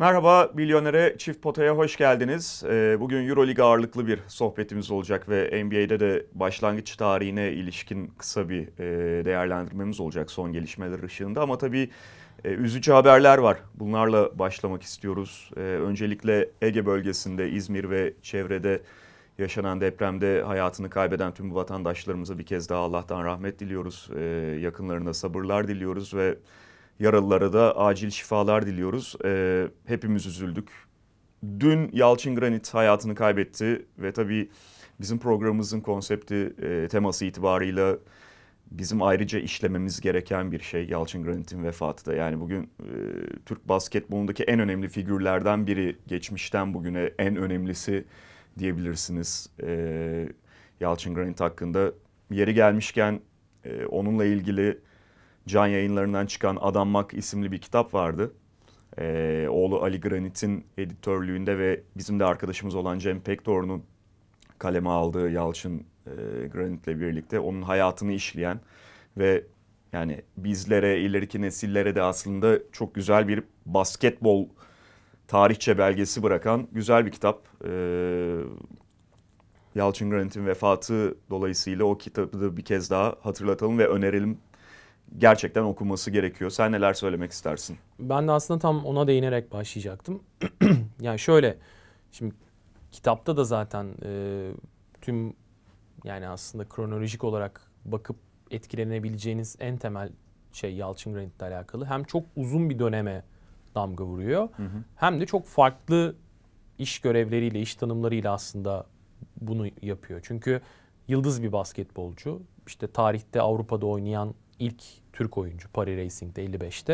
Merhaba Milyoner'e Çift Pota'ya hoş geldiniz. Ee, bugün Euroleague ağırlıklı bir sohbetimiz olacak ve NBA'de de başlangıç tarihine ilişkin kısa bir e, değerlendirmemiz olacak son gelişmeler ışığında. Ama tabii e, üzücü haberler var. Bunlarla başlamak istiyoruz. Ee, öncelikle Ege bölgesinde, İzmir ve çevrede yaşanan depremde hayatını kaybeden tüm bu vatandaşlarımıza bir kez daha Allah'tan rahmet diliyoruz. Ee, yakınlarına sabırlar diliyoruz ve Yaralılara da acil şifalar diliyoruz. E, hepimiz üzüldük. Dün Yalçın Granit hayatını kaybetti ve tabii bizim programımızın konsepti, e, teması itibarıyla bizim ayrıca işlememiz gereken bir şey Yalçın Granit'in vefatı da. Yani bugün e, Türk basketbolundaki en önemli figürlerden biri, geçmişten bugüne en önemlisi diyebilirsiniz. E, Yalçın Granit hakkında yeri gelmişken e, onunla ilgili Can yayınlarından çıkan Adanmak isimli bir kitap vardı. Ee, oğlu Ali Granit'in editörlüğünde ve bizim de arkadaşımız olan Cem Pektor'un kaleme aldığı Yalçın e, Granit'le birlikte onun hayatını işleyen ve yani bizlere, ileriki nesillere de aslında çok güzel bir basketbol tarihçe belgesi bırakan güzel bir kitap. Ee, Yalçın Granit'in vefatı dolayısıyla o kitabı da bir kez daha hatırlatalım ve önerelim gerçekten okunması gerekiyor. Sen neler söylemek istersin? Ben de aslında tam ona değinerek başlayacaktım. yani şöyle, şimdi kitapta da zaten e, tüm yani aslında kronolojik olarak bakıp etkilenebileceğiniz en temel şey Yalçın ile alakalı. Hem çok uzun bir döneme damga vuruyor. Hı hı. Hem de çok farklı iş görevleriyle, iş tanımlarıyla aslında bunu yapıyor. Çünkü yıldız bir basketbolcu. İşte tarihte Avrupa'da oynayan ilk Türk oyuncu Paris Racing'de 55'te.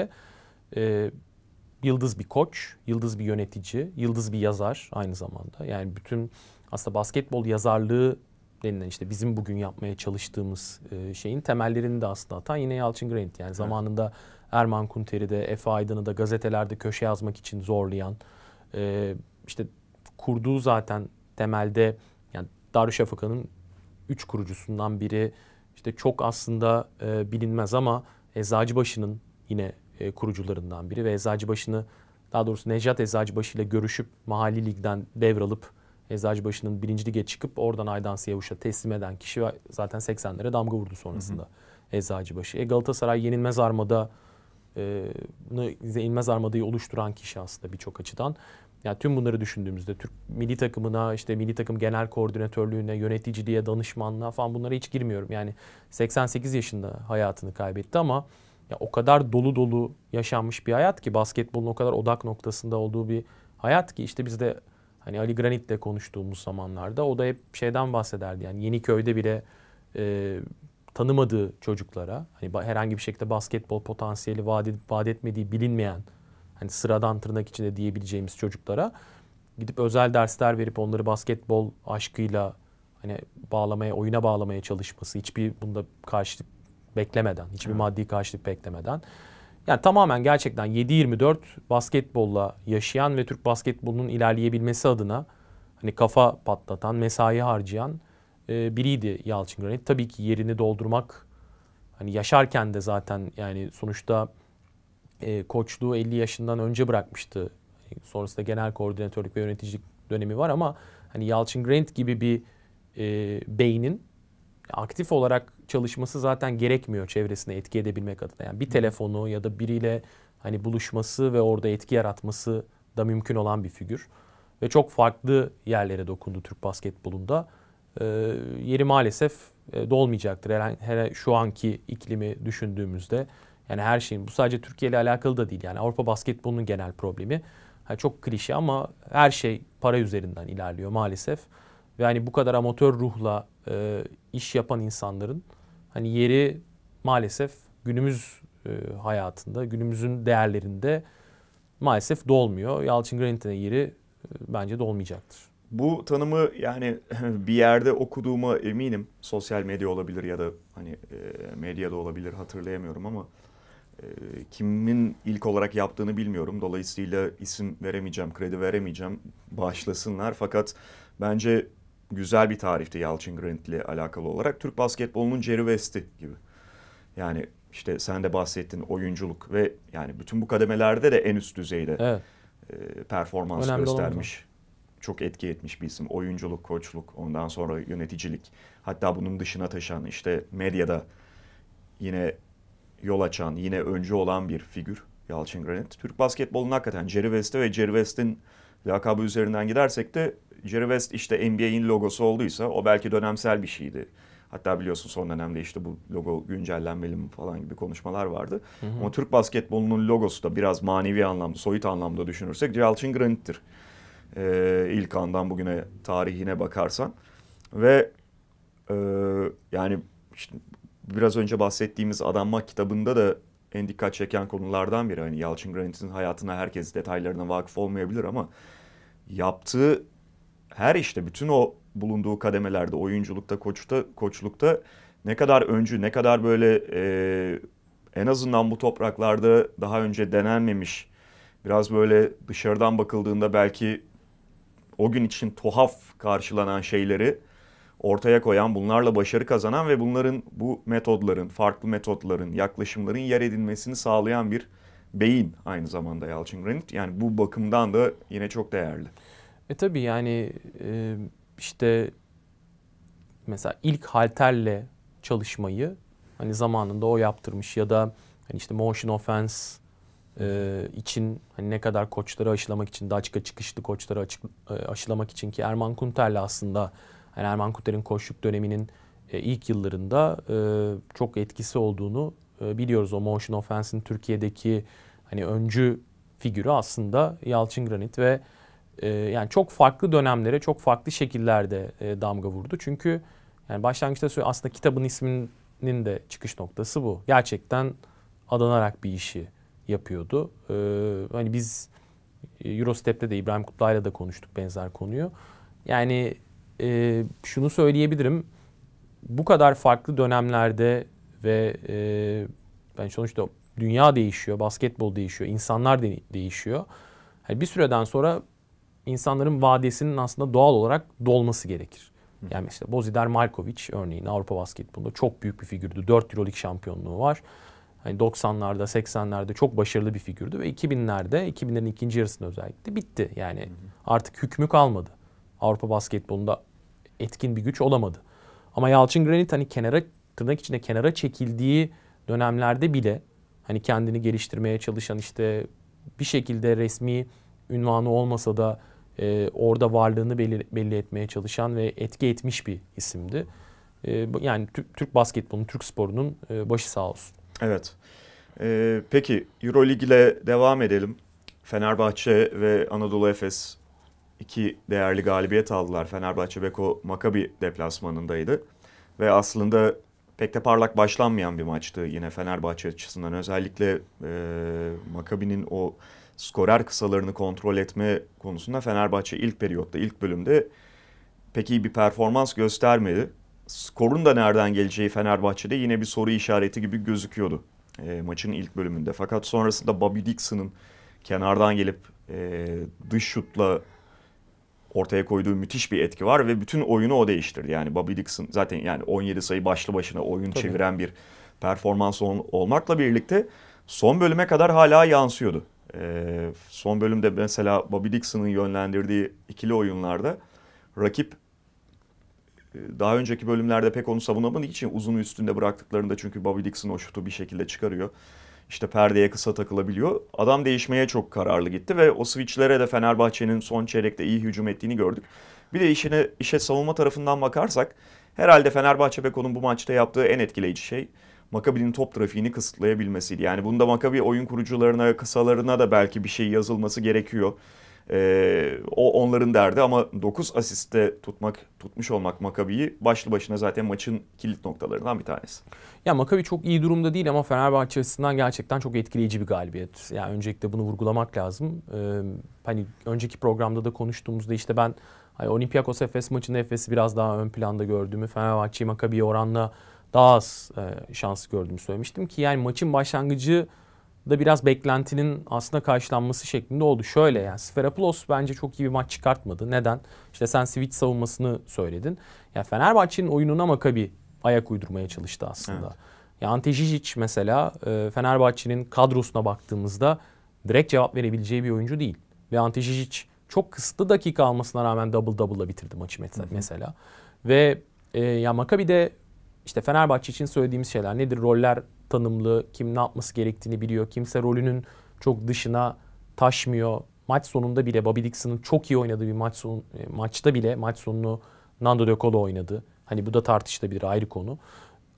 E, ee, yıldız bir koç, yıldız bir yönetici, yıldız bir yazar aynı zamanda. Yani bütün aslında basketbol yazarlığı denilen işte bizim bugün yapmaya çalıştığımız e, şeyin temellerini de aslında atan yine Yalçın Grant Yani evet. zamanında Erman Kunter'i de, Efe Aydın'ı da gazetelerde köşe yazmak için zorlayan, e, işte kurduğu zaten temelde yani Darüşşafaka'nın üç kurucusundan biri işte çok aslında e, bilinmez ama Eczacıbaşı'nın yine e, kurucularından biri ve Eczacıbaşı'nı daha doğrusu Necat Eczacıbaşı ile görüşüp mahalli ligden devralıp Eczacıbaşı'nın birinci lige çıkıp oradan Aydan Siyavuş'a teslim eden kişi zaten 80'lere damga vurdu sonrasında hı hı. Eczacıbaşı. E, Galatasaray yenilmez armada e, yenilmez armadayı oluşturan kişi aslında birçok açıdan. Yani tüm bunları düşündüğümüzde Türk milli takımına, işte milli takım genel koordinatörlüğüne, yöneticiliğe, danışmanlığa falan bunlara hiç girmiyorum. Yani 88 yaşında hayatını kaybetti ama ya o kadar dolu dolu yaşanmış bir hayat ki basketbolun o kadar odak noktasında olduğu bir hayat ki işte biz de hani Ali Granit'le konuştuğumuz zamanlarda o da hep şeyden bahsederdi. Yani Yeniköy'de bile e, tanımadığı çocuklara hani herhangi bir şekilde basketbol potansiyeli vaat, vaat etmediği bilinmeyen hani sıradan tırnak içinde diyebileceğimiz çocuklara gidip özel dersler verip onları basketbol aşkıyla hani bağlamaya, oyuna bağlamaya çalışması, hiçbir bunda karşılık beklemeden, hiçbir evet. maddi karşılık beklemeden. Yani tamamen gerçekten 7-24 basketbolla yaşayan ve Türk basketbolunun ilerleyebilmesi adına hani kafa patlatan, mesai harcayan e, biriydi Yalçın Granit. Tabii ki yerini doldurmak hani yaşarken de zaten yani sonuçta e, koçluğu 50 yaşından önce bırakmıştı. E, sonrasında genel koordinatörlük ve yöneticilik dönemi var ama hani Yalçın Grant gibi bir e, beynin aktif olarak çalışması zaten gerekmiyor çevresine etki edebilmek adına. Yani bir telefonu ya da biriyle hani buluşması ve orada etki yaratması da mümkün olan bir figür. Ve çok farklı yerlere dokundu Türk basketbolunda. E, yeri maalesef e, dolmayacaktır. Hele, hele şu anki iklimi düşündüğümüzde yani her şeyin bu sadece Türkiye ile alakalı da değil. Yani Avrupa basketbolunun genel problemi. Yani çok klişe ama her şey para üzerinden ilerliyor maalesef. Ve hani bu kadar amatör ruhla e, iş yapan insanların hani yeri maalesef günümüz e, hayatında, günümüzün değerlerinde maalesef dolmuyor. Yalçın Granit'in yeri e, bence dolmayacaktır. Bu tanımı yani bir yerde okuduğuma eminim. Sosyal medya olabilir ya da hani e, medyada olabilir hatırlayamıyorum ama ee, kimin ilk olarak yaptığını bilmiyorum. Dolayısıyla isim veremeyeceğim, kredi veremeyeceğim. Bağışlasınlar. Fakat bence güzel bir tarihti Yalçın Grant alakalı olarak. Türk basketbolunun Jerry West'i gibi. Yani işte sen de bahsettin oyunculuk ve yani bütün bu kademelerde de en üst düzeyde evet. e, performans Önemli göstermiş. Olmadı. Çok etki etmiş bir isim. Oyunculuk, koçluk, ondan sonra yöneticilik. Hatta bunun dışına taşan işte medyada yine yol açan, yine önce olan bir figür Yalçın Granit. Türk basketbolunun hakikaten Jerry West'e ve Jerry West'in lakabı üzerinden gidersek de Jerry West işte NBA'in logosu olduysa o belki dönemsel bir şeydi. Hatta biliyorsun son dönemde işte bu logo güncellenmeli mi falan gibi konuşmalar vardı. Hı hı. Ama Türk basketbolunun logosu da biraz manevi anlamda, soyut anlamda düşünürsek Yalçın Granit'tir. Ee, ilk andan bugüne tarihine bakarsan. Ve e, yani işte biraz önce bahsettiğimiz Adanmak kitabında da en dikkat çeken konulardan biri. Hani Yalçın Granit'in hayatına herkes detaylarına vakıf olmayabilir ama yaptığı her işte bütün o bulunduğu kademelerde oyunculukta, koçta, koçlukta ne kadar öncü, ne kadar böyle e, en azından bu topraklarda daha önce denenmemiş, biraz böyle dışarıdan bakıldığında belki o gün için tuhaf karşılanan şeyleri ortaya koyan, bunlarla başarı kazanan ve bunların bu metodların, farklı metodların, yaklaşımların yer edilmesini sağlayan bir beyin aynı zamanda Yalçın Granit. Yani bu bakımdan da yine çok değerli. E tabii yani e, işte mesela ilk halterle çalışmayı hani zamanında o yaptırmış ya da hani işte motion offense e, için hani ne kadar koçları aşılamak için Daçka çıkışlı koçları açık, e, aşılamak için ki Erman Kunter'le aslında yani Erman Kuter'in koçluk döneminin e, ilk yıllarında e, çok etkisi olduğunu e, biliyoruz. O Motion Offense'in Türkiye'deki hani öncü figürü aslında Yalçın Granit ve yani çok farklı dönemlere çok farklı şekillerde damga vurdu. Çünkü yani başlangıçta aslında kitabın isminin de çıkış noktası bu. Gerçekten adanarak bir işi yapıyordu. E, hani biz Eurostep'te de İbrahim Kutlay'la da konuştuk benzer konuyu. Yani e, şunu söyleyebilirim. Bu kadar farklı dönemlerde ve e, yani sonuçta dünya değişiyor, basketbol değişiyor, insanlar de değişiyor. Yani bir süreden sonra insanların vadesinin aslında doğal olarak dolması gerekir. Yani işte Bozidar Malkovic örneğin Avrupa basketbolunda çok büyük bir figürdü. 4 Euroleague şampiyonluğu var. Hani 90'larda, 80'lerde çok başarılı bir figürdü ve 2000'lerde, 2000'lerin ikinci yarısında özellikle bitti. Yani artık hükmü kalmadı. Avrupa basketbolunda etkin bir güç olamadı. Ama Yalçın Granit hani kenara tırnak içinde kenara çekildiği dönemlerde bile hani kendini geliştirmeye çalışan işte bir şekilde resmi ünvanı olmasa da e, orada varlığını belli, belli etmeye çalışan ve etki etmiş bir isimdi. E, yani Türk, Türk basketbolunun, Türk sporunun e, başı sağ olsun. Evet. E, peki Eurolig ile devam edelim. Fenerbahçe ve Anadolu Efes iki değerli galibiyet aldılar. Fenerbahçe Beko Makabi deplasmanındaydı. Ve aslında pek de parlak başlanmayan bir maçtı yine Fenerbahçe açısından. Özellikle e, Makabi'nin o skorer kısalarını kontrol etme konusunda Fenerbahçe ilk periyotta, ilk bölümde pek iyi bir performans göstermedi. Skorun da nereden geleceği Fenerbahçe'de yine bir soru işareti gibi gözüküyordu e, maçın ilk bölümünde. Fakat sonrasında Bobby Dixon'ın kenardan gelip e, dış şutla ortaya koyduğu müthiş bir etki var ve bütün oyunu o değiştirdi. Yani Bobby Dixon zaten yani 17 sayı başlı başına oyun Tabii. çeviren bir performans ol, olmakla birlikte son bölüme kadar hala yansıyordu. Ee, son bölümde mesela Bobby Dixon'ın yönlendirdiği ikili oyunlarda rakip e, daha önceki bölümlerde pek onu savunamadığı için uzun üstünde bıraktıklarında çünkü Bobby Dixon o şutu bir şekilde çıkarıyor işte perdeye kısa takılabiliyor. Adam değişmeye çok kararlı gitti ve o switchlere de Fenerbahçe'nin son çeyrekte iyi hücum ettiğini gördük. Bir de işine, işe savunma tarafından bakarsak herhalde Fenerbahçe Beko'nun bu maçta yaptığı en etkileyici şey Makabi'nin top trafiğini kısıtlayabilmesiydi. Yani bunda Makabi oyun kurucularına, kısalarına da belki bir şey yazılması gerekiyor. E, o onların derdi ama 9 asiste tutmak, tutmuş olmak Makabi'yi başlı başına zaten maçın kilit noktalarından bir tanesi. Ya Makabi çok iyi durumda değil ama Fenerbahçe açısından gerçekten çok etkileyici bir galibiyet. Yani öncelikle bunu vurgulamak lazım. Ee, hani önceki programda da konuştuğumuzda işte ben hani Olympiakos Efes maçında Efes'i biraz daha ön planda gördüğümü, Fenerbahçe'yi Makabi'ye oranla daha az e, şans gördüğümü söylemiştim ki yani maçın başlangıcı da biraz beklentinin aslında karşılanması şeklinde oldu. Şöyle yani Sferopoulos bence çok iyi bir maç çıkartmadı. Neden? İşte sen switch savunmasını söyledin. Ya yani Fenerbahçe'nin oyununa Makabi ayak uydurmaya çalıştı aslında. Evet. Ya Ante Žižić mesela e, Fenerbahçe'nin kadrosuna baktığımızda direkt cevap verebileceği bir oyuncu değil. Ve Ante Žižić çok kısıtlı dakika almasına rağmen double double'la bitirdi maçı mesela. Hı hı. Ve e, ya Makabi de işte Fenerbahçe için söylediğimiz şeyler nedir? Roller tanımlı, kim ne yapması gerektiğini biliyor. Kimse rolünün çok dışına taşmıyor. Maç sonunda bile Bobby Dixon'ın çok iyi oynadığı bir maç son, e, maçta bile maç sonunu Nando De Colo oynadı. Hani bu da tartışılabilir ayrı konu.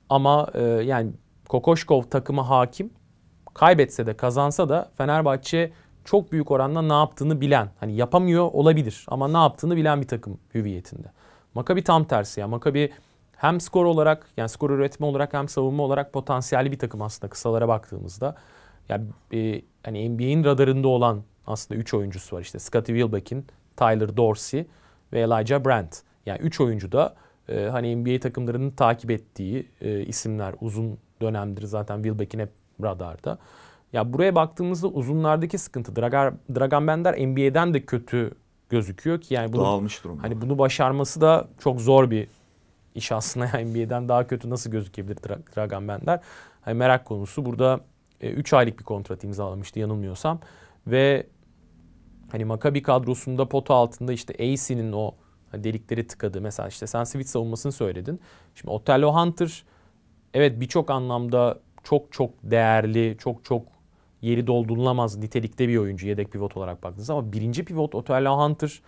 Ama e, yani Kokoşkov takımı hakim. Kaybetse de kazansa da Fenerbahçe çok büyük oranda ne yaptığını bilen. Hani yapamıyor olabilir ama ne yaptığını bilen bir takım hüviyetinde. Makabi tam tersi ya. Makabi hem skor olarak yani skor üretimi olarak hem savunma olarak potansiyelli bir takım aslında kısalara baktığımızda. Yani e, hani NBA'in radarında olan aslında 3 oyuncusu var işte Scottie Wilbeck'in, Tyler Dorsey ve Elijah Brandt. Yani 3 oyuncu da e, hani NBA takımlarının takip ettiği e, isimler uzun dönemdir zaten Wilbeck'in hep radarda. Ya buraya baktığımızda uzunlardaki sıkıntı Dragar, Dragan Bender NBA'den de kötü gözüküyor ki yani bunu Dağılmış durumda. hani bunu başarması da çok zor bir iş aslında yani NBA'den daha kötü nasıl gözükebilir Dragan Bender? Hani merak konusu. Burada 3 e, aylık bir kontrat imzalamıştı yanılmıyorsam. Ve hani Makabi kadrosunda pota altında işte AC'nin o hani delikleri tıkadı. Mesela işte sen switch savunmasını söyledin. Şimdi Otello Hunter evet birçok anlamda çok çok değerli, çok çok yeri doldurulamaz nitelikte bir oyuncu yedek pivot olarak baktınız ama birinci pivot Otello Hunter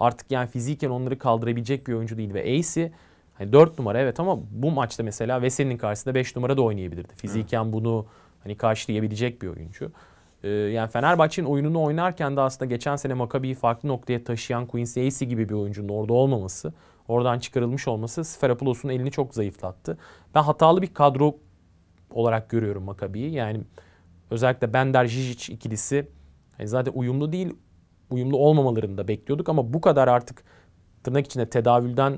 artık yani fiziken onları kaldırabilecek bir oyuncu değil ve AC Hani 4 numara evet ama bu maçta mesela Veseli'nin karşısında 5 numara da oynayabilirdi. Fiziken bunu hani karşılayabilecek bir oyuncu. Ee, yani Fenerbahçe'nin oyununu oynarken de aslında geçen sene Makabi'yi farklı noktaya taşıyan Quincy Acey gibi bir oyuncunun orada olmaması, oradan çıkarılmış olması Sferapoulos'un elini çok zayıflattı. Ben hatalı bir kadro olarak görüyorum Makabi'yi. Yani özellikle Bender Jijic ikilisi yani zaten uyumlu değil, uyumlu olmamalarını da bekliyorduk ama bu kadar artık tırnak içinde tedavülden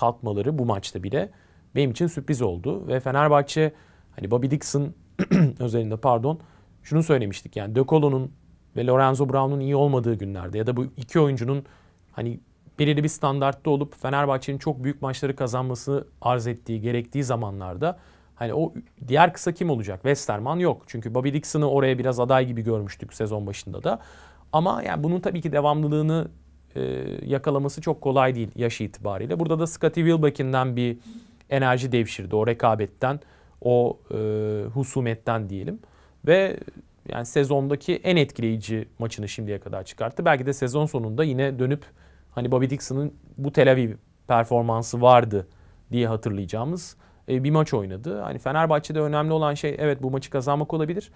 kalkmaları bu maçta bile benim için sürpriz oldu. Ve Fenerbahçe hani Bobby Dixon özelinde pardon şunu söylemiştik yani De Colo'nun ve Lorenzo Brown'un iyi olmadığı günlerde ya da bu iki oyuncunun hani belirli bir standartta olup Fenerbahçe'nin çok büyük maçları kazanması arz ettiği, gerektiği zamanlarda hani o diğer kısa kim olacak? Westerman yok. Çünkü Bobby Dixon'ı oraya biraz aday gibi görmüştük sezon başında da. Ama yani bunun tabii ki devamlılığını e, yakalaması çok kolay değil yaş itibariyle. Burada da Scottie Wilbeck'inden bir enerji devşirdi. O rekabetten, o e, husumetten diyelim. Ve yani sezondaki en etkileyici maçını şimdiye kadar çıkarttı. Belki de sezon sonunda yine dönüp hani Bobby Dixon'ın bu Tel Aviv performansı vardı diye hatırlayacağımız e, bir maç oynadı. Hani Fenerbahçe'de önemli olan şey evet bu maçı kazanmak olabilir.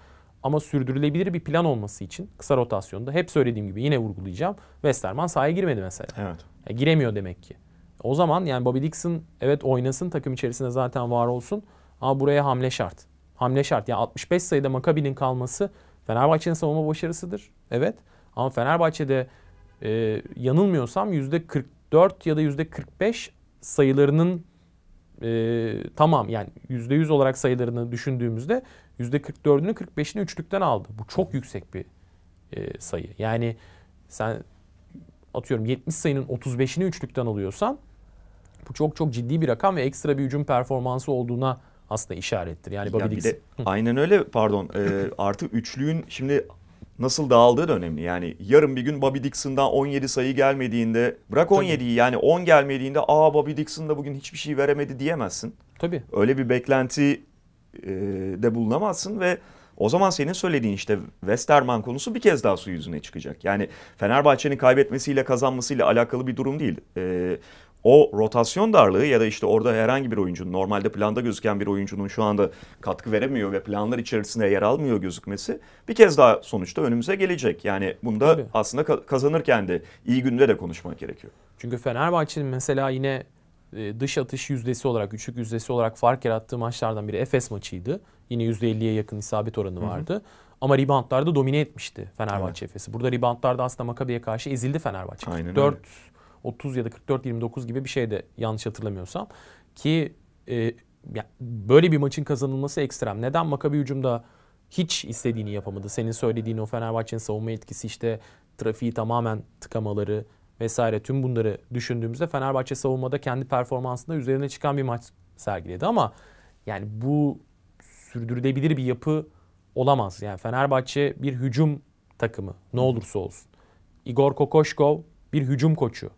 Ama sürdürülebilir bir plan olması için kısa rotasyonda hep söylediğim gibi yine vurgulayacağım. Westerman sahaya girmedi mesela. Evet. Ya giremiyor demek ki. O zaman yani Bobby Dixon evet oynasın takım içerisinde zaten var olsun ama buraya hamle şart. Hamle şart. Yani 65 sayıda Makabi'nin kalması Fenerbahçe'nin savunma başarısıdır. Evet. Ama Fenerbahçe'de e, yanılmıyorsam %44 ya da %45 sayılarının e, tamam yani yüzde yüz olarak sayılarını düşündüğümüzde yüzde %44'ünü 45'ini üçlükten aldı. Bu çok yüksek bir e, sayı. Yani sen atıyorum 70 sayının 35'ini üçlükten alıyorsan bu çok çok ciddi bir rakam ve ekstra bir hücum performansı olduğuna aslında işarettir. Yani, yani bir de, aynen öyle pardon. E, artı üçlüğün şimdi nasıl dağıldığı da önemli. Yani yarın bir gün Bobby Dixon'dan 17 sayı gelmediğinde bırak 17'yi yani 10 gelmediğinde aa Bobby Dixon da bugün hiçbir şey veremedi diyemezsin. Tabii. Öyle bir beklenti e, de bulunamazsın ve o zaman senin söylediğin işte Westerman konusu bir kez daha su yüzüne çıkacak. Yani Fenerbahçe'nin kaybetmesiyle kazanmasıyla alakalı bir durum değil. E, o rotasyon darlığı ya da işte orada herhangi bir oyuncunun normalde planda gözüken bir oyuncunun şu anda katkı veremiyor ve planlar içerisinde yer almıyor gözükmesi bir kez daha sonuçta önümüze gelecek. Yani bunda Tabii. aslında kazanırken de iyi günde de konuşmak gerekiyor. Çünkü Fenerbahçe'nin mesela yine e, dış atış yüzdesi olarak, üçlük yüzdesi olarak fark yarattığı maçlardan biri Efes maçıydı. Yine %50'ye yakın isabet oranı vardı. Hı hı. Ama reboundlarda domine etmişti Fenerbahçe evet. Efes'i. Burada reboundlarda aslında Makabi'ye karşı ezildi Fenerbahçe. Aynen 4 öyle 30 ya da 44-29 gibi bir şey de yanlış hatırlamıyorsam. Ki e, yani böyle bir maçın kazanılması ekstrem. Neden Makabi hücumda hiç istediğini yapamadı? Senin söylediğin o Fenerbahçe'nin savunma etkisi işte trafiği tamamen tıkamaları vesaire tüm bunları düşündüğümüzde Fenerbahçe savunmada kendi performansında üzerine çıkan bir maç sergiledi ama yani bu sürdürülebilir bir yapı olamaz. Yani Fenerbahçe bir hücum takımı ne olursa olsun. Igor Kokoşkov bir hücum koçu.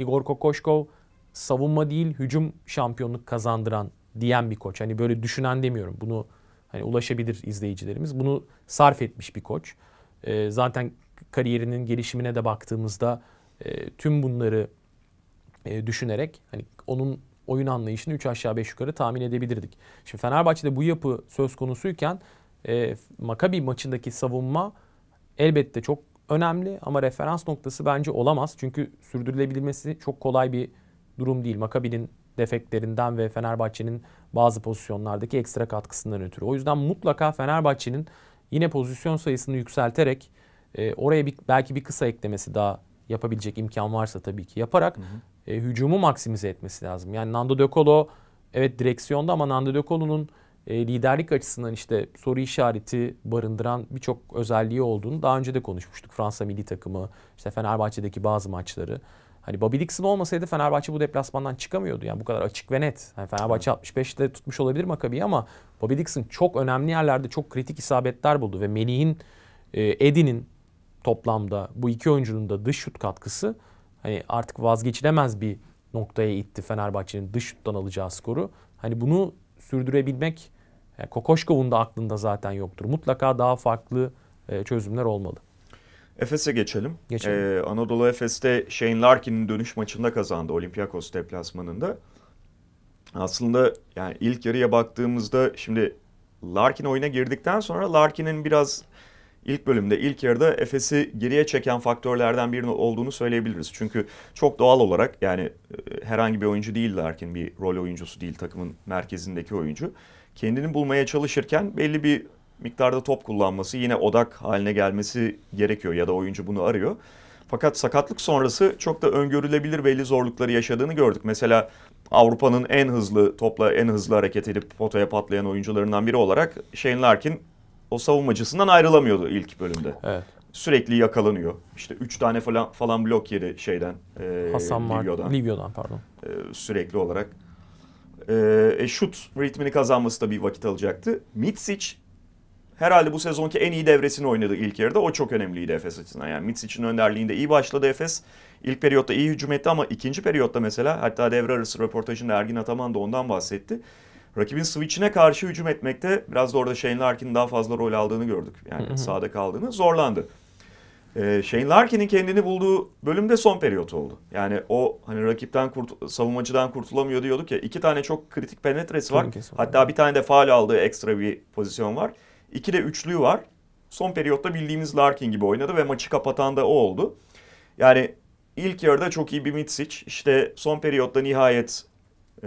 Igor Kokoşkov savunma değil hücum şampiyonluk kazandıran diyen bir koç. Hani böyle düşünen demiyorum. Bunu hani ulaşabilir izleyicilerimiz. Bunu sarf etmiş bir koç. E, zaten kariyerinin gelişimine de baktığımızda e, tüm bunları e, düşünerek hani onun oyun anlayışını 3 aşağı 5 yukarı tahmin edebilirdik. Şimdi Fenerbahçe'de bu yapı söz konusuyken e, Makabi maçındaki savunma elbette çok önemli ama referans noktası bence olamaz. Çünkü sürdürülebilmesi çok kolay bir durum değil. Makabi'nin defeklerinden ve Fenerbahçe'nin bazı pozisyonlardaki ekstra katkısından ötürü. O yüzden mutlaka Fenerbahçe'nin yine pozisyon sayısını yükselterek e, oraya bir, belki bir kısa eklemesi daha yapabilecek imkan varsa tabii ki yaparak hı hı. E, hücumu maksimize etmesi lazım. Yani Nando De Colo evet direksiyonda ama Nando De Colo'nun e, liderlik açısından işte soru işareti barındıran birçok özelliği olduğunu daha önce de konuşmuştuk. Fransa milli takımı, işte Fenerbahçe'deki bazı maçları. Hani Bobby Dixon olmasaydı Fenerbahçe bu deplasmandan çıkamıyordu. Yani bu kadar açık ve net. Yani Fenerbahçe evet. 65'te tutmuş olabilir Makabi'yi ama Bobby Dixon çok önemli yerlerde çok kritik isabetler buldu. Ve Melih'in, e, Edi'nin toplamda bu iki oyuncunun da dış şut katkısı hani artık vazgeçilemez bir noktaya itti Fenerbahçe'nin dış şuttan alacağı skoru. Hani bunu sürdürebilmek yani e, Kokoşkov'un da aklında zaten yoktur. Mutlaka daha farklı e, çözümler olmalı. Efes'e geçelim. geçelim. Ee, Anadolu Efes'te Shane Larkin'in dönüş maçında kazandı Olympiakos deplasmanında. Aslında yani ilk yarıya baktığımızda şimdi Larkin oyuna girdikten sonra Larkin'in biraz ilk bölümde, ilk yarıda Efes'i geriye çeken faktörlerden birinin olduğunu söyleyebiliriz. Çünkü çok doğal olarak yani e, herhangi bir oyuncu değil Larkin, bir rol oyuncusu değil takımın merkezindeki oyuncu. Kendini bulmaya çalışırken belli bir miktarda top kullanması, yine odak haline gelmesi gerekiyor ya da oyuncu bunu arıyor. Fakat sakatlık sonrası çok da öngörülebilir belli zorlukları yaşadığını gördük. Mesela Avrupa'nın en hızlı topla en hızlı hareket edip potaya patlayan oyuncularından biri olarak Shane Larkin o savunmacısından ayrılamıyordu ilk bölümde. Evet. Sürekli yakalanıyor. İşte 3 tane falan falan blok yedi şeyden. E, Hasan Libya'dan. Mart, Libya'dan pardon. E, sürekli olarak. E, e, şut ritmini kazanması da bir vakit alacaktı. Mitsic herhalde bu sezonki en iyi devresini oynadı ilk yarıda. O çok önemliydi Efes açısından. Yani Mitsic'in önderliğinde iyi başladı Efes. İlk periyotta iyi hücum etti ama ikinci periyotta mesela hatta devre arası röportajında Ergin Ataman da ondan bahsetti rakibin switch'ine karşı hücum etmekte biraz da orada Shane Larkin'in daha fazla rol aldığını gördük. Yani hı hı. sahada kaldığını zorlandı. Ee, Shane Larkin'in kendini bulduğu bölümde son periyot oldu. Yani o hani rakipten kurt savunmacıdan kurtulamıyor diyorduk ya. iki tane çok kritik penetresi var. Kesin Hatta bir tane de faal aldığı ekstra bir pozisyon var. İki de üçlüğü var. Son periyotta bildiğimiz Larkin gibi oynadı ve maçı kapatan da o oldu. Yani ilk yarıda çok iyi bir mid Mitsic. İşte son periyotta nihayet e,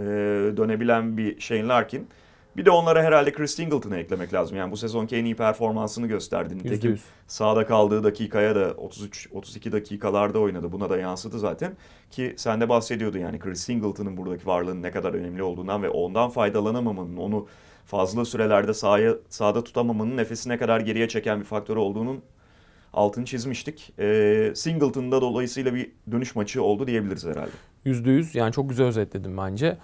dönebilen bir Shane Larkin. Bir de onlara herhalde Chris Singleton'ı eklemek lazım. Yani bu sezonki en iyi performansını gösterdi. Nitekim sahada kaldığı dakikaya da 33-32 dakikalarda oynadı. Buna da yansıdı zaten. Ki sen de bahsediyordun yani Chris Singleton'ın buradaki varlığının ne kadar önemli olduğundan ve ondan faydalanamamanın, onu fazla sürelerde sahaya, sahada tutamamanın nefesine kadar geriye çeken bir faktör olduğunun altını çizmiştik. E, ee, Singleton'da dolayısıyla bir dönüş maçı oldu diyebiliriz herhalde. Yüzde yüz yani çok güzel özetledim bence.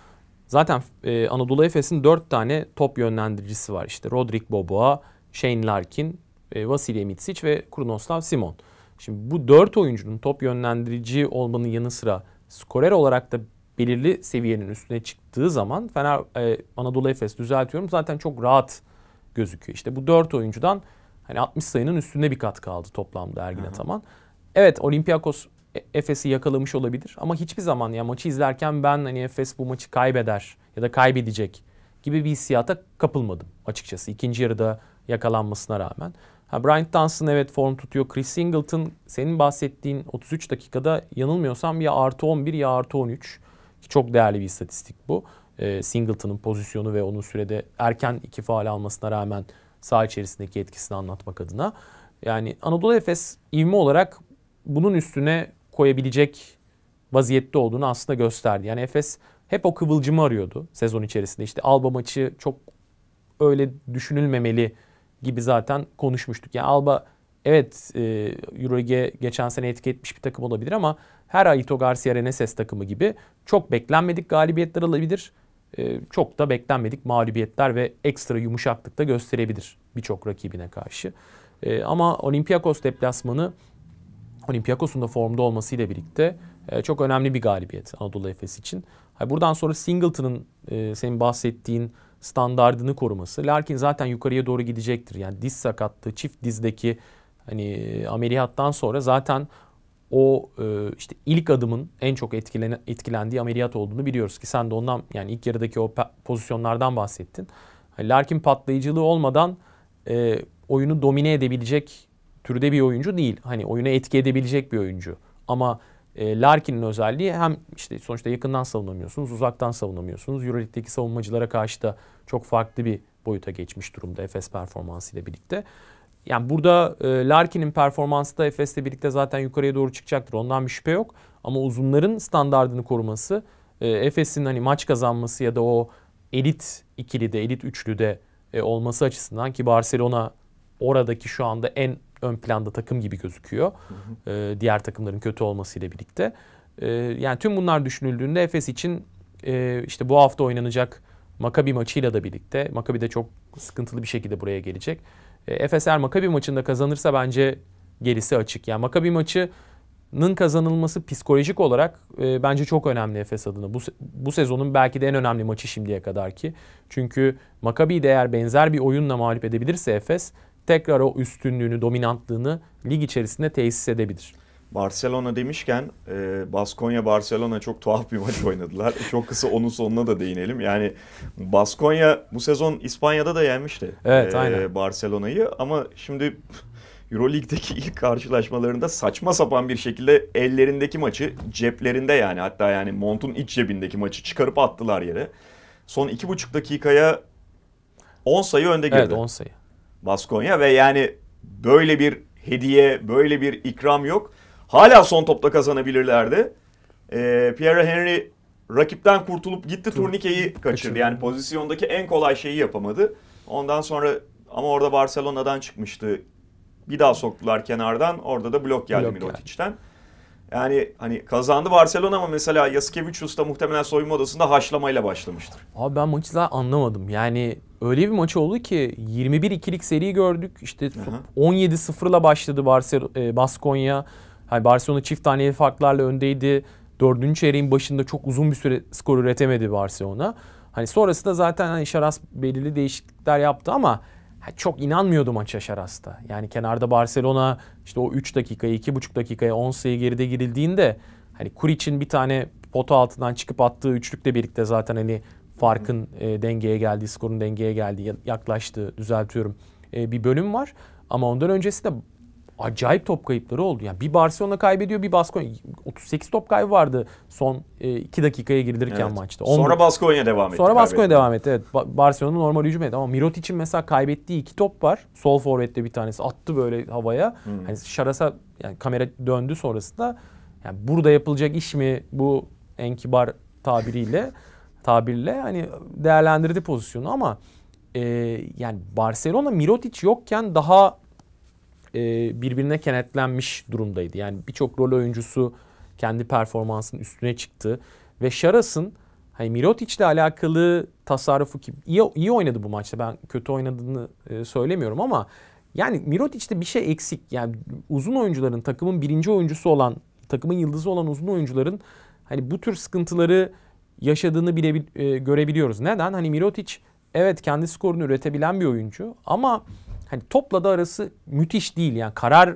Zaten e, Anadolu Efes'in dört tane top yönlendiricisi var. İşte Rodrik Boboa, Shane Larkin, e, Vasilya Mitsic ve Kurnoslav Simon. Şimdi bu dört oyuncunun top yönlendirici olmanın yanı sıra skorer olarak da belirli seviyenin üstüne çıktığı zaman Fener e, Anadolu Efes düzeltiyorum zaten çok rahat gözüküyor. İşte bu dört oyuncudan Hani 60 sayının üstünde bir kat kaldı toplamda Ergin Ataman. Evet Olympiakos e, Efes'i yakalamış olabilir ama hiçbir zaman ya maçı izlerken ben hani Efes bu maçı kaybeder ya da kaybedecek gibi bir hissiyata kapılmadım açıkçası. ikinci yarıda yakalanmasına rağmen. Ha, Bryant Dunstan evet form tutuyor. Chris Singleton senin bahsettiğin 33 dakikada yanılmıyorsam ya artı 11 ya artı 13. Ki çok değerli bir istatistik bu. Ee, Singleton'ın pozisyonu ve onun sürede erken iki faal almasına rağmen saha içerisindeki etkisini anlatmak adına. Yani Anadolu Efes ivme olarak bunun üstüne koyabilecek vaziyette olduğunu aslında gösterdi. Yani Efes hep o kıvılcımı arıyordu sezon içerisinde. İşte Alba maçı çok öyle düşünülmemeli gibi zaten konuşmuştuk. Yani Alba evet e, Euroleague geçen sene etki etmiş bir takım olabilir ama her Aito Garcia Reneses takımı gibi çok beklenmedik galibiyetler alabilir. Ee, çok da beklenmedik mağlubiyetler ve ekstra yumuşaklık da gösterebilir birçok rakibine karşı. Ee, ama Olympiakos deplasmanı Olympiakos'un da formda olmasıyla birlikte e, çok önemli bir galibiyet Anadolu Efes için. buradan sonra Singleton'ın e, senin bahsettiğin standardını koruması. Larkin zaten yukarıya doğru gidecektir. Yani diz sakatlığı, çift dizdeki hani ameliyattan sonra zaten o e, işte ilk adımın en çok etkilen, etkilendiği ameliyat olduğunu biliyoruz ki sen de ondan yani ilk yarıdaki o pozisyonlardan bahsettin. Hani Larkin patlayıcılığı olmadan e, oyunu domine edebilecek türde bir oyuncu değil. Hani oyuna etki edebilecek bir oyuncu. Ama e, Larkin'in özelliği hem işte sonuçta yakından savunamıyorsunuz, uzaktan savunamıyorsunuz. Euroleague'deki savunmacılara karşı da çok farklı bir boyuta geçmiş durumda Efes performansıyla birlikte. Yani burada e, Larkin'in performansı da Efes'le birlikte zaten yukarıya doğru çıkacaktır. Ondan bir şüphe yok. Ama uzunların standardını koruması, e, Efes'in hani maç kazanması ya da o elit ikilide, elit üçlüde e, olması açısından ki Barcelona oradaki şu anda en ön planda takım gibi gözüküyor. Hı hı. E, diğer takımların kötü olmasıyla birlikte. E, yani tüm bunlar düşünüldüğünde Efes için e, işte bu hafta oynanacak Makabi maçıyla da birlikte. Makabi de çok sıkıntılı bir şekilde buraya gelecek e, Efes eğer Makabi maçında kazanırsa bence gerisi açık. Yani Makabi maçının kazanılması psikolojik olarak e, bence çok önemli Efes adına. Bu, bu sezonun belki de en önemli maçı şimdiye kadar ki. Çünkü Makabi de eğer benzer bir oyunla mağlup edebilirse Efes tekrar o üstünlüğünü, dominantlığını lig içerisinde tesis edebilir. Barcelona demişken e, Baskonya Barcelona çok tuhaf bir maç oynadılar. çok kısa onun sonuna da değinelim. Yani Baskonya bu sezon İspanya'da da yenmişti. Evet, e, Barcelona'yı ama şimdi EuroLeague'deki ilk karşılaşmalarında saçma sapan bir şekilde ellerindeki maçı ceplerinde yani hatta yani montun iç cebindeki maçı çıkarıp attılar yere. Son iki buçuk dakikaya 10 sayı önde girdi. Evet 10 sayı. Baskonya ve yani böyle bir hediye, böyle bir ikram yok. Hala son topla kazanabilirlerdi. E, Pierre Henry rakipten kurtulup gitti turnikeyi kaçırdı. Yani pozisyondaki en kolay şeyi yapamadı. Ondan sonra ama orada Barcelona'dan çıkmıştı. Bir daha soktular kenardan. Orada da blok geldi blok Milotic'ten. Yani. hani kazandı Barcelona ama mesela Yasikevicius da muhtemelen soyunma odasında haşlamayla başlamıştır. Abi ben maçı daha anlamadım. Yani öyle bir maç oldu ki 21-2'lik seri gördük. İşte 17-0'la başladı Barcelona, e, Baskonya. Hani Barcelona çift taneli farklarla öndeydi. Dördüncü çeyreğin başında çok uzun bir süre skor üretemedi Barcelona. Hani sonrasında zaten hani Şaras belirli değişiklikler yaptı ama çok inanmıyordum maça Şaras'ta. Yani kenarda Barcelona işte o 3 dakikaya, 2,5 dakikaya 10 sayı geride girildiğinde hani Kuric'in bir tane potu altından çıkıp attığı üçlükle birlikte zaten hani farkın e, dengeye geldiği, skorun dengeye geldiği, yaklaştığı düzeltiyorum e, bir bölüm var. Ama ondan öncesinde acayip top kayıpları oldu. Yani bir Barcelona kaybediyor bir Baskonya. 38 top kaybı vardı son 2 e, dakikaya girilirken evet. maçta. 10 Sonra Baskonya devam etti. Sonra Baskonya devam etti. Evet. Barcelona normal hücum etti ama Mirotic'in mesela kaybettiği iki top var. Sol forvette bir tanesi attı böyle havaya. Hmm. Hani Şaras'a yani kamera döndü sonrasında. Yani burada yapılacak iş mi bu en kibar tabiriyle tabirle hani değerlendirdi pozisyonu ama e, yani Barcelona Mirotic yokken daha e, birbirine kenetlenmiş durumdaydı. Yani birçok rol oyuncusu kendi performansının üstüne çıktı ve Şaras'ın hani Mirotic'le alakalı tasarrufu ki iyi, iyi oynadı bu maçta. Ben kötü oynadığını e, söylemiyorum ama yani Mirotic'te bir şey eksik. Yani uzun oyuncuların takımın birinci oyuncusu olan, takımın yıldızı olan uzun oyuncuların hani bu tür sıkıntıları yaşadığını bile e, görebiliyoruz. Neden? Hani Mirotic evet kendi skorunu üretebilen bir oyuncu ama hani topla da arası müthiş değil yani karar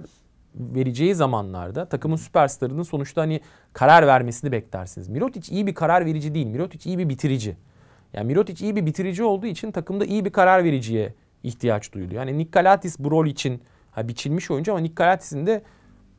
vereceği zamanlarda takımın süperstarının sonuçta hani karar vermesini beklersiniz. Mirotic iyi bir karar verici değil. Mirotic iyi bir bitirici. Yani Mirotic iyi bir bitirici olduğu için takımda iyi bir karar vericiye ihtiyaç duyuluyor. Yani Nikolatis bu rol için ha, biçilmiş oyuncu ama Nikolatis'in de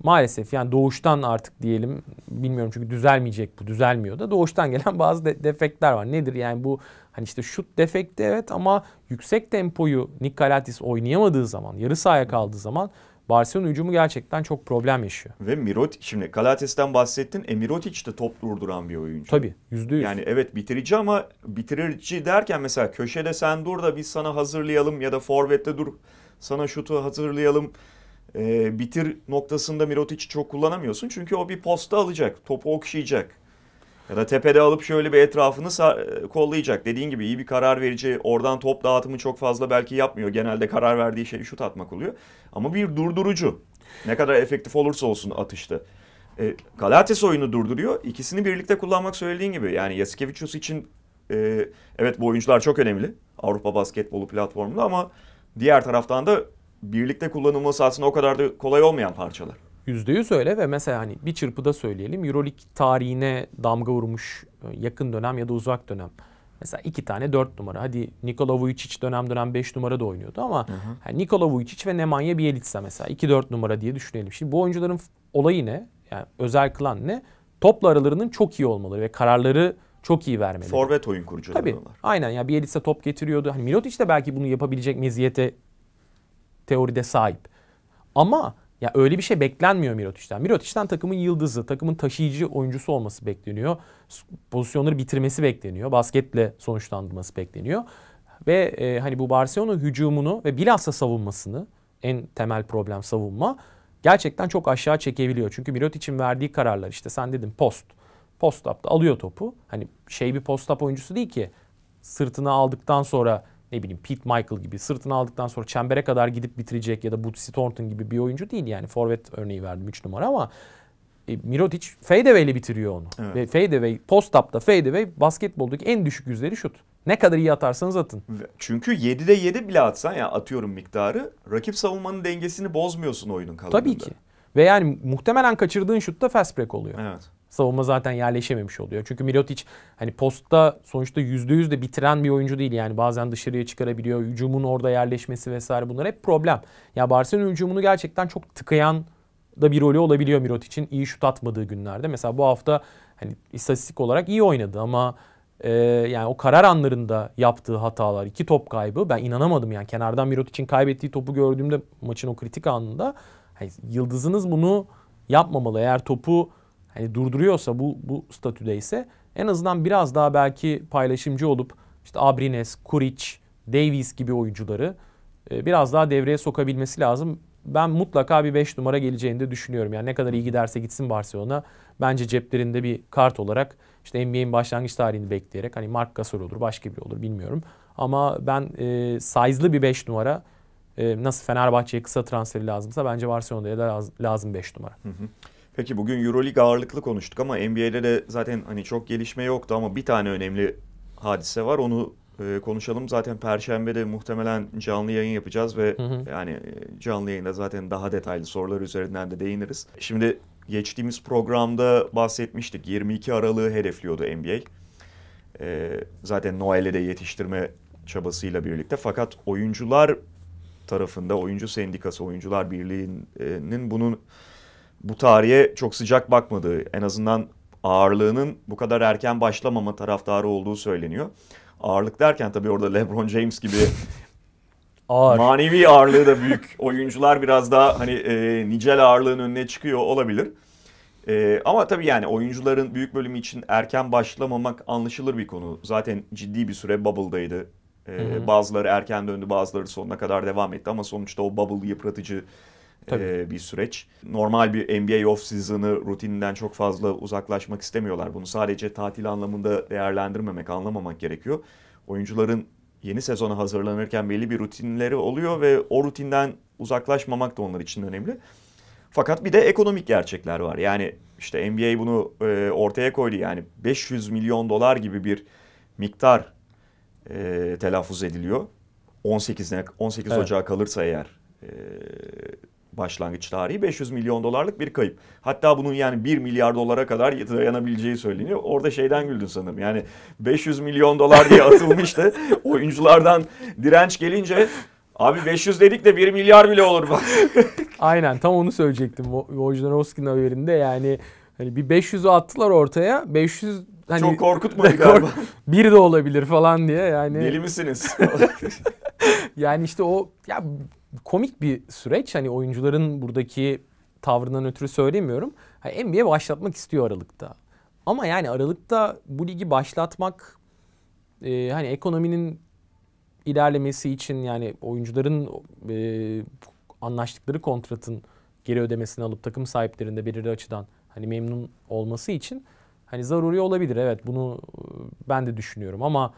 maalesef yani doğuştan artık diyelim bilmiyorum çünkü düzelmeyecek bu düzelmiyor da doğuştan gelen bazı de- defektler var. Nedir yani bu hani işte şut defekti evet ama yüksek tempoyu Nikolatis oynayamadığı zaman yarı sahaya kaldığı zaman Barcelona hücumu gerçekten çok problem yaşıyor. Ve Mirot şimdi Kalates'ten bahsettin. E Mirotic de top durduran bir oyuncu. Tabii yüzde Yani evet bitirici ama bitirici derken mesela köşede sen dur da biz sana hazırlayalım ya da forvette dur sana şutu hazırlayalım e, bitir noktasında Mirotic'i çok kullanamıyorsun. Çünkü o bir posta alacak, topu okşayacak. Ya da tepede alıp şöyle bir etrafını e, kollayacak. Dediğin gibi iyi bir karar verici. Oradan top dağıtımı çok fazla belki yapmıyor. Genelde karar verdiği şey şut atmak oluyor. Ama bir durdurucu. Ne kadar efektif olursa olsun atışta. E, Galates oyunu durduruyor. İkisini birlikte kullanmak söylediğin gibi. Yani Yasikevicius için e, evet bu oyuncular çok önemli. Avrupa basketbolu platformunda ama diğer taraftan da birlikte kullanılması aslında o kadar da kolay olmayan parçalar. %100 öyle ve mesela hani bir çırpıda söyleyelim Euroleague tarihine damga vurmuş e, yakın dönem ya da uzak dönem. Mesela iki tane dört numara. Hadi Nikola Vujicic dönem dönem beş numara da oynuyordu ama hı hı. Yani Nikola Vujicic ve Nemanja Bjelica mesela iki dört numara diye düşünelim. Şimdi bu oyuncuların olayı ne? Yani özel kılan ne? Topla aralarının çok iyi olmaları ve kararları çok iyi vermeleri. Forvet oyun kurucuları Tabii, Aynen ya Bielitsa top getiriyordu. Hani Milotic de belki bunu yapabilecek meziyete teoride sahip. Ama ya öyle bir şey beklenmiyor Mirotic'ten. Mirotic'ten takımın yıldızı, takımın taşıyıcı oyuncusu olması bekleniyor. Pozisyonları bitirmesi bekleniyor. Basketle sonuçlandırması bekleniyor. Ve e, hani bu Barcelona hücumunu ve bilhassa savunmasını en temel problem savunma gerçekten çok aşağı çekebiliyor. Çünkü Mirotic'in verdiği kararlar işte sen dedin post. Post up'ta alıyor topu. Hani şey bir post up oyuncusu değil ki sırtına aldıktan sonra ne bileyim Pete Michael gibi sırtını aldıktan sonra çembere kadar gidip bitirecek ya da Bootsy Thornton gibi bir oyuncu değil yani. Forvet örneği verdim 3 numara ama e, Mirotic fadeaway ile bitiriyor onu. Evet. Ve fadeaway, post-up'ta fadeaway basketboldaki en düşük yüzleri şut. Ne kadar iyi atarsanız atın. Çünkü 7'de 7 bile atsan ya yani atıyorum miktarı rakip savunmanın dengesini bozmuyorsun oyunun kalanında. Tabii ki. Ve yani muhtemelen kaçırdığın şut da fast break oluyor. Evet savunma zaten yerleşememiş oluyor. Çünkü Mirotic hani posta sonuçta %100 de bitiren bir oyuncu değil. Yani bazen dışarıya çıkarabiliyor. Hücumun orada yerleşmesi vesaire bunlar hep problem. Ya Barcelona hücumunu gerçekten çok tıkayan da bir rolü olabiliyor Mirotic'in iyi şut atmadığı günlerde. Mesela bu hafta hani istatistik olarak iyi oynadı ama e, yani o karar anlarında yaptığı hatalar, iki top kaybı ben inanamadım yani kenardan Mirotic'in kaybettiği topu gördüğümde maçın o kritik anında hani yıldızınız bunu yapmamalı. Eğer topu hani durduruyorsa bu, bu statüdeyse en azından biraz daha belki paylaşımcı olup işte Abrines, Kuric, Davies gibi oyuncuları e, biraz daha devreye sokabilmesi lazım. Ben mutlaka bir 5 numara geleceğini de düşünüyorum. Yani ne kadar iyi giderse gitsin Barcelona bence ceplerinde bir kart olarak işte NBA'in başlangıç tarihini bekleyerek hani Mark Gasol olur başka biri olur bilmiyorum. Ama ben e, size'lı bir 5 numara e, nasıl Fenerbahçe'ye kısa transferi lazımsa bence Barcelona'ya da lazım 5 numara. Hı hı. Peki bugün EuroLeague ağırlıklı konuştuk ama NBA'de de zaten hani çok gelişme yoktu ama bir tane önemli hadise var. Onu e, konuşalım. Zaten Perşembe'de muhtemelen canlı yayın yapacağız ve hı hı. yani e, canlı yayında zaten daha detaylı sorular üzerinden de değiniriz. Şimdi geçtiğimiz programda bahsetmiştik. 22 Aralık'ı hedefliyordu NBA. E, zaten Noel'e de yetiştirme çabasıyla birlikte. Fakat oyuncular tarafında, oyuncu sendikası, oyuncular birliğinin bunun bu tarihe çok sıcak bakmadığı, en azından ağırlığının bu kadar erken başlamama taraftarı olduğu söyleniyor. Ağırlık derken tabii orada LeBron James gibi Ağır. manevi ağırlığı da büyük. Oyuncular biraz daha hani e, nicel ağırlığın önüne çıkıyor olabilir. E, ama tabii yani oyuncuların büyük bölümü için erken başlamamak anlaşılır bir konu. Zaten ciddi bir süre bubble'daydı. E, bazıları erken döndü, bazıları sonuna kadar devam etti ama sonuçta o bubble yıpratıcı Tabii. Ee, bir süreç. Normal bir NBA off-season'ı rutininden çok fazla uzaklaşmak istemiyorlar. Bunu sadece tatil anlamında değerlendirmemek, anlamamak gerekiyor. Oyuncuların yeni sezona hazırlanırken belli bir rutinleri oluyor ve o rutinden uzaklaşmamak da onlar için önemli. Fakat bir de ekonomik gerçekler var. Yani işte NBA bunu e, ortaya koydu. Yani 500 milyon dolar gibi bir miktar e, telaffuz ediliyor. 18 18 evet. Ocağı kalırsa eğer e, başlangıç tarihi 500 milyon dolarlık bir kayıp. Hatta bunun yani 1 milyar dolara kadar dayanabileceği söyleniyor. Orada şeyden güldün sanırım. Yani 500 milyon dolar diye atılmıştı. Oyunculardan direnç gelince Abi 500 dedik de 1 milyar bile olur bak. Aynen tam onu söyleyecektim. Wojnarowski'nin haberinde yani hani bir 500'ü attılar ortaya. 500 hani Çok korkutmadı galiba. Bir de olabilir falan diye yani. Deli misiniz? yani işte o ya komik bir süreç. Hani oyuncuların buradaki tavrından ötürü söylemiyorum. Yani NBA başlatmak istiyor Aralık'ta. Ama yani Aralık'ta bu ligi başlatmak e, hani ekonominin ilerlemesi için yani oyuncuların e, anlaştıkları kontratın geri ödemesini alıp takım sahiplerinde belirli açıdan hani memnun olması için hani zaruri olabilir. Evet bunu e, ben de düşünüyorum ama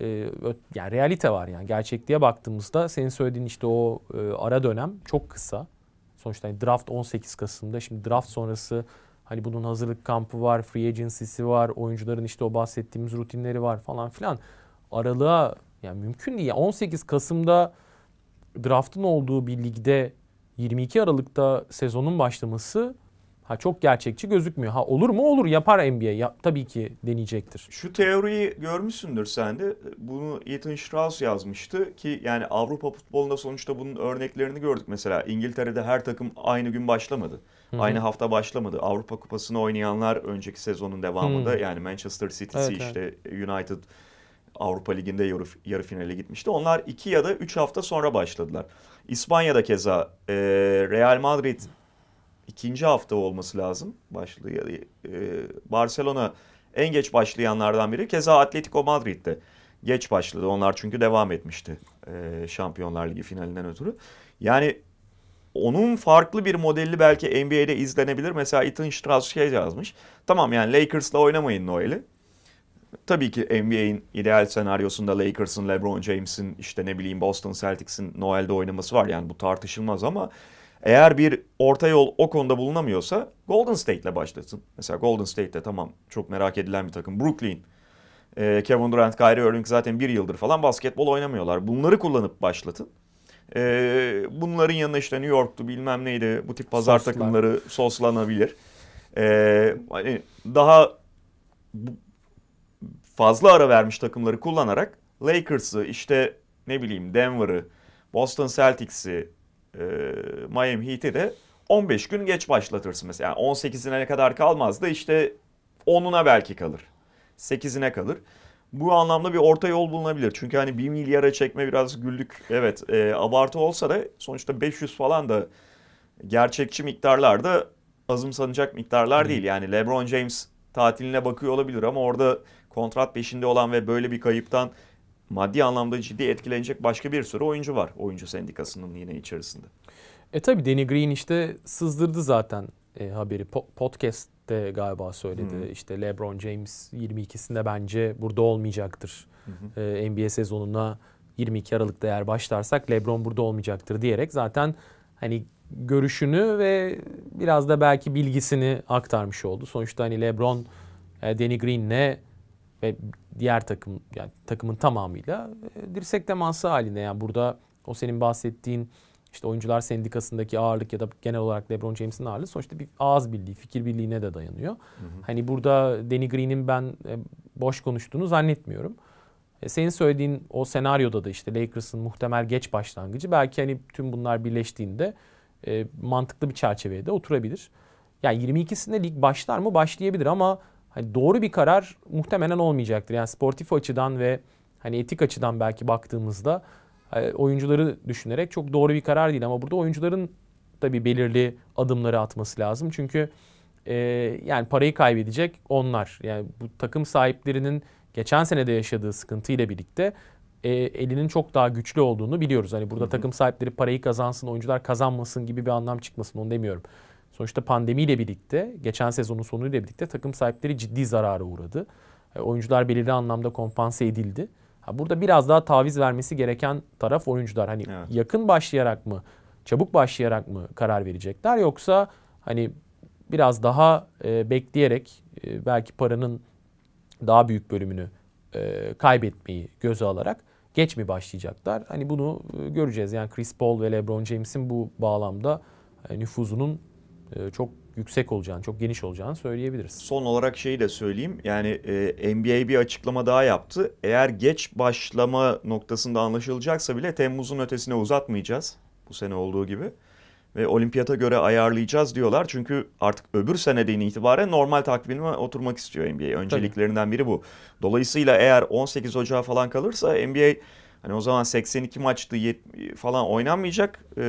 e, ee, yani realite var yani gerçekliğe baktığımızda senin söylediğin işte o e, ara dönem çok kısa. Sonuçta hani draft 18 Kasım'da şimdi draft sonrası hani bunun hazırlık kampı var, free agency'si var, oyuncuların işte o bahsettiğimiz rutinleri var falan filan. Aralığa yani mümkün değil. Yani 18 Kasım'da draftın olduğu bir ligde 22 Aralık'ta sezonun başlaması Ha çok gerçekçi gözükmüyor. Ha olur mu? Olur. Yapar NBA. Ya, tabii ki deneyecektir. Şu teoriyi görmüşsündür sen de. Bunu Ethan Strauss yazmıştı ki yani Avrupa futbolunda sonuçta bunun örneklerini gördük. Mesela İngiltere'de her takım aynı gün başlamadı. Hı-hı. Aynı hafta başlamadı. Avrupa Kupası'nı oynayanlar önceki sezonun devamında Hı-hı. yani Manchester City'si evet, işte evet. United Avrupa Ligi'nde yarı, yarı finale gitmişti. Onlar iki ya da üç hafta sonra başladılar. İspanya'da keza e, Real Madrid ikinci hafta olması lazım başlığı. E, Barcelona en geç başlayanlardan biri. Keza Atletico de geç başladı. Onlar çünkü devam etmişti e, Şampiyonlar Ligi finalinden ötürü. Yani onun farklı bir modeli belki NBA'de izlenebilir. Mesela Ethan Strauss şey yazmış. Tamam yani Lakers'la oynamayın Noel'i. Tabii ki NBA'in ideal senaryosunda Lakers'ın, LeBron James'in, işte ne bileyim Boston Celtics'in Noel'de oynaması var. Yani bu tartışılmaz ama eğer bir orta yol o konuda bulunamıyorsa Golden State ile başlasın. Mesela Golden State State'de tamam çok merak edilen bir takım. Brooklyn, e, Kevin Durant, Kyrie Irving zaten bir yıldır falan basketbol oynamıyorlar. Bunları kullanıp başlatın. E, bunların yanına işte New York'tu bilmem neydi bu tip pazar Soslar. takımları soslanabilir. E, hani daha fazla ara vermiş takımları kullanarak Lakers'ı işte ne bileyim Denver'ı, Boston Celtics'i, e, Miami Heat'i de 15 gün geç başlatırsınız. Yani 18'ine kadar kalmaz da işte 10'una belki kalır. 8'ine kalır. Bu anlamda bir orta yol bulunabilir. Çünkü hani 1 milyara çekme biraz güldük. Evet e, abartı olsa da sonuçta 500 falan da gerçekçi miktarlarda azımsanacak miktarlar değil. Yani LeBron James tatiline bakıyor olabilir ama orada kontrat peşinde olan ve böyle bir kayıptan maddi anlamda ciddi etkilenecek başka bir sürü oyuncu var oyuncu sendikasının yine içerisinde. E tabi Danny Green işte sızdırdı zaten e, haberi. Po- podcast'te galiba söyledi. Hmm. İşte LeBron James 22'sinde bence burada olmayacaktır. E, NBA sezonuna 22 Aralık'ta eğer başlarsak LeBron burada olmayacaktır diyerek zaten hani görüşünü ve biraz da belki bilgisini aktarmış oldu. Sonuçta hani LeBron e, Danny Green'le ve diğer takım yani takımın tamamıyla e, dirsek teması haline Yani burada o senin bahsettiğin işte oyuncular sendikasındaki ağırlık ya da genel olarak LeBron James'in ağırlığı sonuçta bir ağız birliği, fikir birliğine de dayanıyor. Hı hı. Hani burada Danny Green'in ben e, boş konuştuğunu zannetmiyorum. E, senin söylediğin o senaryoda da işte Lakers'ın muhtemel geç başlangıcı belki hani tüm bunlar birleştiğinde e, mantıklı bir çerçeveye de oturabilir. Yani 22'sinde lig başlar mı? Başlayabilir ama hani doğru bir karar muhtemelen olmayacaktır. Yani sportif açıdan ve hani etik açıdan belki baktığımızda e, oyuncuları düşünerek çok doğru bir karar değil ama burada oyuncuların tabii belirli adımları atması lazım. Çünkü e, yani parayı kaybedecek onlar. Yani bu takım sahiplerinin geçen sene de yaşadığı sıkıntıyla birlikte e, elinin çok daha güçlü olduğunu biliyoruz. Hani burada Hı-hı. takım sahipleri parayı kazansın, oyuncular kazanmasın gibi bir anlam çıkmasın onu demiyorum. Sonuçta pandemiyle birlikte, geçen sezonun sonuyla birlikte takım sahipleri ciddi zarara uğradı. E, oyuncular belirli anlamda kompanse edildi. burada biraz daha taviz vermesi gereken taraf oyuncular. Hani evet. yakın başlayarak mı, çabuk başlayarak mı karar verecekler yoksa hani biraz daha e, bekleyerek e, belki paranın daha büyük bölümünü e, kaybetmeyi göze alarak geç mi başlayacaklar? Hani bunu e, göreceğiz. Yani Chris Paul ve LeBron James'in bu bağlamda e, nüfuzunun e, çok yüksek olacağını, çok geniş olacağını söyleyebiliriz. Son olarak şeyi de söyleyeyim. Yani e, NBA bir açıklama daha yaptı. Eğer geç başlama noktasında anlaşılacaksa bile Temmuz'un ötesine uzatmayacağız. Bu sene olduğu gibi. Ve olimpiyata göre ayarlayacağız diyorlar. Çünkü artık öbür seneden itibaren normal takvime oturmak istiyor NBA. Önceliklerinden biri bu. Dolayısıyla eğer 18 Ocağı falan kalırsa NBA Hani o zaman 82 maçtı falan oynanmayacak. E,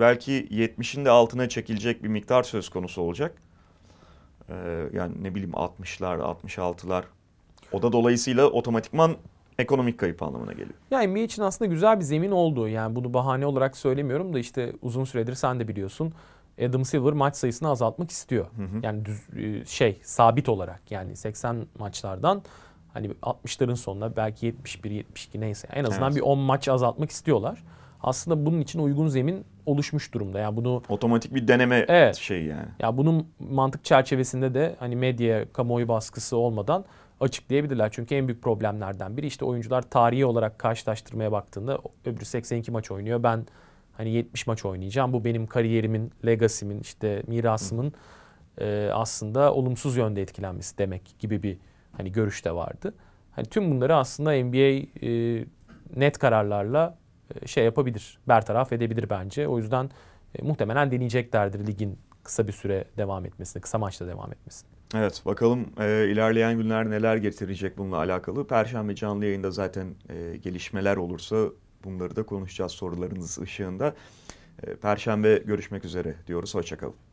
belki 70'in de altına çekilecek bir miktar söz konusu olacak. E, yani ne bileyim 60'lar, 66'lar. O da dolayısıyla otomatikman ekonomik kayıp anlamına geliyor. Yani NBA için aslında güzel bir zemin oldu. Yani bunu bahane olarak söylemiyorum da işte uzun süredir sen de biliyorsun. Adam Silver maç sayısını azaltmak istiyor. Hı hı. Yani düz, e, şey sabit olarak yani 80 maçlardan Hani 60'ların sonunda belki 71, 72 neyse en azından evet. bir 10 maç azaltmak istiyorlar. Aslında bunun için uygun zemin oluşmuş durumda. Yani bunu otomatik bir deneme evet, şey yani. Ya bunun mantık çerçevesinde de hani medya kamuoyu baskısı olmadan açıklayabilirler. Çünkü en büyük problemlerden biri işte oyuncular tarihi olarak karşılaştırmaya baktığında öbürü 82 maç oynuyor. Ben hani 70 maç oynayacağım. Bu benim kariyerimin, legasimin, işte mirasımın e, aslında olumsuz yönde etkilenmesi demek gibi bir hani görüş de vardı. Hani tüm bunları aslında NBA e, net kararlarla e, şey yapabilir, bertaraf edebilir bence. O yüzden e, muhtemelen deneyeceklerdir ligin kısa bir süre devam etmesini, kısa maçta devam etmesini. Evet bakalım e, ilerleyen günler neler getirecek bununla alakalı. Perşembe canlı yayında zaten e, gelişmeler olursa bunları da konuşacağız sorularınız ışığında. E, Perşembe görüşmek üzere diyoruz. Hoşçakalın.